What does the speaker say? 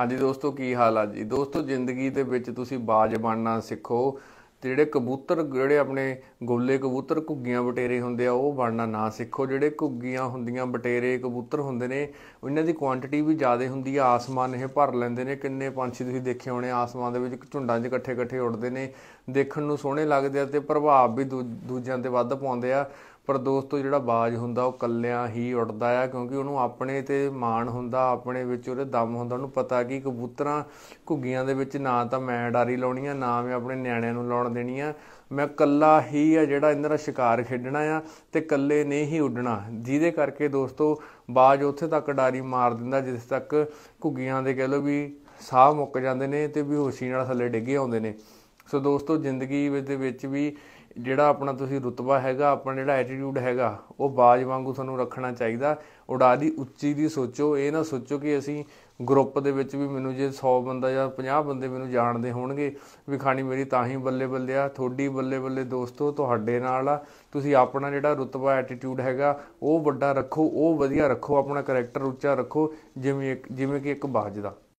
ਹਾਂਜੀ ਦੋਸਤੋ ਕੀ ਹਾਲ ਆ ਜੀ ਦੋਸਤੋ ਜ਼ਿੰਦਗੀ ਦੇ ਵਿੱਚ ਤੁਸੀਂ ਬਾਜ ਬਣਨਾ ਸਿੱਖੋ ਤੇ ਜਿਹੜੇ ਕਬੂਤਰ ਜਿਹੜੇ ਆਪਣੇ ਗੋਲੇ ਕਬੂਤਰ ਘੁੱਗੀਆਂ ਬਟੇਰੇ ਹੁੰਦੇ ਆ ਉਹ ਬਣਨਾ ਨਾ ਸਿੱਖੋ ਜਿਹੜੇ ਘੁੱਗੀਆਂ ਹੁੰਦੀਆਂ ਬਟੇਰੇ ਕਬੂਤਰ ਹੁੰਦੇ ਨੇ ਉਹਨਾਂ ਦੀ ਕੁਆਂਟੀਟੀ ਵੀ ਜ਼ਿਆਦਾ ਹੁੰਦੀ ਆ ਆਸਮਾਨ ਇਹ ਭਰ ਲੈਂਦੇ ਨੇ ਕਿੰਨੇ ਪੰਛੀ ਤੁਸੀਂ ਦੇਖੇ ਹੋਣੇ ਆਸਮਾਨ ਦੇ ਵਿੱਚ ਝੁੰਡਾਂ 'ਚ ਇਕੱਠੇ-ਇਕੱਠੇ ਉੱਡਦੇ ਨੇ ਦੇਖਣ ਨੂੰ ਸੋਹਣੇ ਲੱਗਦੇ ਆ ਤੇ ਪ੍ਰਭਾਵ ਵੀ ਦੂਜਿਆਂ ਤੇ ਵੱਧ ਪਾਉਂਦੇ ਆ ਪਰ ਦੋਸਤੋ ਜਿਹੜਾ ਬਾਜ ਹੁੰਦਾ ਉਹ ਕੱਲਿਆਂ ਹੀ ਉੱਡਦਾ ਆ ਕਿਉਂਕਿ ਉਹਨੂੰ ਆਪਣੇ ਤੇ ਮਾਣ ਹੁੰਦਾ ਆਪਣੇ ਵਿੱਚ ਉਹਦੇ ਦਮ ਹੁੰਦਾ ਉਹਨੂੰ ਪਤਾ ਕਿ ਕਬੂਤਰਾਂ ਘੁੱਗੀਆਂ ਦੇ ਵਿੱਚ ਨਾ ਤਾਂ ਮੈਂ ਡਾਰੀ ਲਾਉਣੀ ਆ ਨਾ ਮੈਂ ਆਪਣੇ ਨਿਆਣਿਆਂ ਨੂੰ ਲਾਉਣ ਦੇਣੀ ਆ ਮੈਂ ਕੱਲਾ ਹੀ ਆ ਜਿਹੜਾ ਇਹਨਾਂ ਦਾ ਸ਼ਿਕਾਰ ਖੇਡਣਾ ਆ ਤੇ ਕੱਲੇ ਨੇ ਹੀ ਉੱਡਣਾ ਜਿਹਦੇ ਕਰਕੇ ਦੋਸਤੋ ਬਾਜ ਉੱਥੇ ਤੱਕ ਡਾਰੀ ਮਾਰ ਦਿੰਦਾ ਜਿਸ ਤੱਕ ਘੁੱਗੀਆਂ ਦੇ ਕਹਿ ਲੋ ਵੀ ਸਾਹ ਮੁੱਕ ਜਾਂਦੇ ਨੇ ਤੇ ਬੇਹੋਸ਼ੀ ਨਾਲ ਥੱਲੇ ਡਿੱਗੇ ਆਉਂਦੇ ਨੇ ਸੋ ਦੋਸਤੋ ਜ਼ਿੰਦਗੀ ਦੇ ਵਿੱਚ ਵੀ ਜਿਹੜਾ ਆਪਣਾ ਤੁਸੀਂ ਰੁਤਬਾ ਹੈਗਾ ਆਪਣਾ ਜਿਹੜਾ ਐਟੀਟਿਊਡ ਹੈਗਾ ਉਹ ਬਾਜ ਵਾਂਗੂ ਤੁਹਾਨੂੰ ਰੱਖਣਾ ਚਾਹੀਦਾ ਉਡਾ ਦੀ ਉੱਚੀ ਦੀ ਸੋਚੋ ਇਹ ਨਾ ਸੋਚੋ ਕਿ ਅਸੀਂ ਗਰੁੱਪ ਦੇ ਵਿੱਚ ਵੀ ਮੈਨੂੰ ਜੇ 100 ਬੰਦਾ ਜਾਂ 50 ਬੰਦੇ ਮੈਨੂੰ ਜਾਣਦੇ ਹੋਣਗੇ ਵੀ ਖਾਣੀ ਮੇਰੀ ਤਾਂ ਹੀ ਬੱਲੇ ਬੱਲੇ ਆ ਥੋੜੀ ਬੱਲੇ ਬੱਲੇ ਦੋਸਤੋ ਤੁਹਾਡੇ ਨਾਲ ਆ ਤੁਸੀਂ ਆਪਣਾ ਜਿਹੜਾ ਰੁਤਬਾ ਐਟੀਟਿਊਡ ਹੈਗਾ ਉਹ ਵੱਡਾ ਰੱਖੋ ਉਹ ਵਧੀਆ ਰੱਖੋ ਆਪਣਾ ਕੈਰੈਕਟਰ ਉੱਚਾ ਰੱਖੋ ਜਿਵੇਂ ਜਿਵੇਂ ਕਿ ਇੱਕ ਬਾਜ ਦਾ